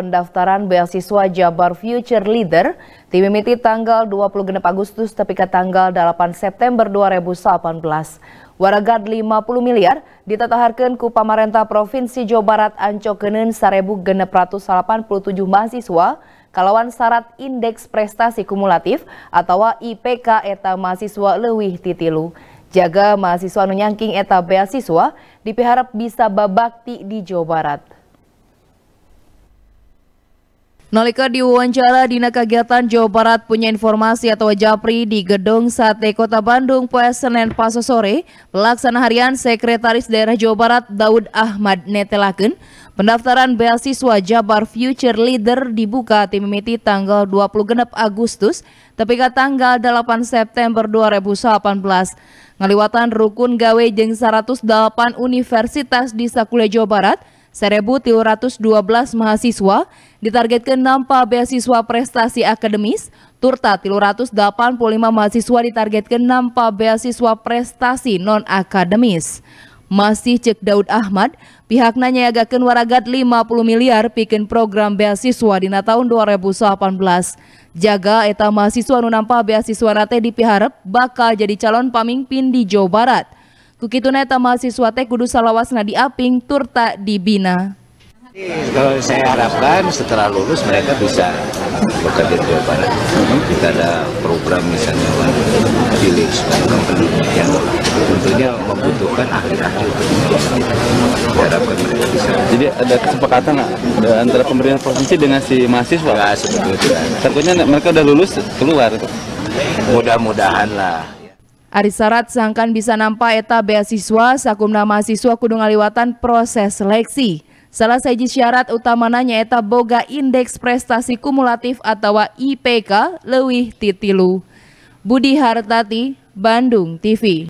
pendaftaran beasiswa Jabar Future Leader dimimiti tanggal 26 Agustus ke tanggal 8 September 2018. Waragat 50 miliar ditetaharkan ku pamarentah Provinsi Jawa Barat ancokenen 1.687 mahasiswa kalawan syarat indeks prestasi kumulatif atau IPK eta mahasiswa lewih titilu. Jaga mahasiswa nunyangking eta beasiswa dipiharap bisa babakti di Jawa Barat. Nolika diwawancara Dina Kegiatan Jawa Barat punya informasi atau japri di Gedung Sate Kota Bandung PS Senin Paso sore, pelaksana harian Sekretaris Daerah Jawa Barat Daud Ahmad Netelaken, pendaftaran beasiswa Jabar Future Leader dibuka tim miti tanggal 20 genep Agustus, ke tanggal 8 September 2018. Ngaliwatan Rukun Gawe jeng 108 Universitas di Sakule Jawa Barat, 1.312 mahasiswa ditargetkan nampak beasiswa prestasi akademis, turta 385 mahasiswa ditargetkan nampak beasiswa prestasi non-akademis. Masih cek Daud Ahmad, pihaknya nyagakan waragat 50 miliar bikin program beasiswa di tahun 2018. Jaga eta mahasiswa nampak beasiswa nate dipiharap bakal jadi calon pemimpin di Jawa Barat. Kukituna eta mahasiswa teh kudu salawasna Aping, turta dibina. Kalau saya harapkan setelah lulus mereka bisa bekerja di Jawa Barat. Kita ada program misalnya One pilih One Company yang tentunya membutuhkan ahli-ahli untuk harapkan mereka bisa. Jadi ada kesepakatan nggak antara pemerintah provinsi dengan si mahasiswa? Nah, sebetulnya Tentunya mereka udah lulus keluar. Mudah-mudahan lah. Ari syarat sangkan bisa nampak eta beasiswa sakumna mahasiswa kudu ngaliwatan proses seleksi. Salah saji syarat utamanya eta boga indeks prestasi kumulatif atau IPK lewih titilu. Budi Hartati, Bandung TV.